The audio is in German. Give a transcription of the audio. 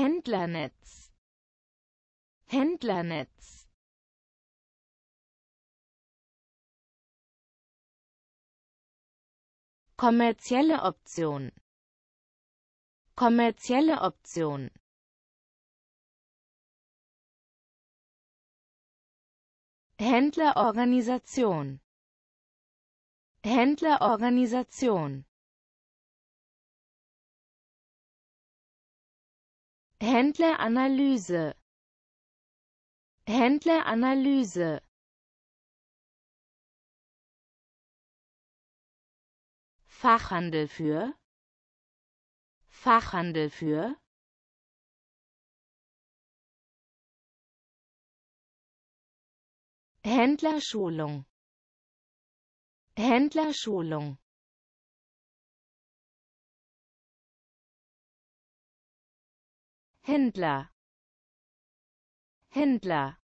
Händlernetz Händlernetz kommerzielle Option kommerzielle Option Händlerorganisation Händlerorganisation Händleranalyse Händleranalyse Fachhandel für Fachhandel für Händlerschulung Händlerschulung Händler Händler